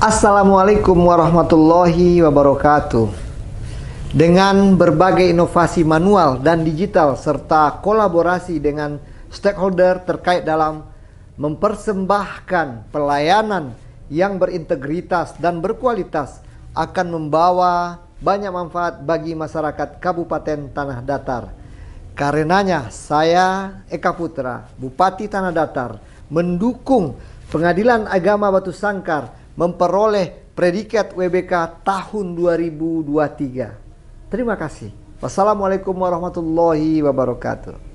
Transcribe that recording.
Assalamualaikum warahmatullahi wabarakatuh. Dengan berbagai inovasi manual dan digital serta kolaborasi dengan stakeholder terkait dalam mempersembahkan pelayanan yang berintegritas dan berkualitas akan membawa banyak manfaat bagi masyarakat Kabupaten Tanah Datar. Karenanya saya Eka Putra, Bupati Tanah Datar, mendukung Pengadilan Agama Batu Sangkar memperoleh predikat WBK tahun 2023. Terima kasih. Wassalamualaikum warahmatullahi wabarakatuh.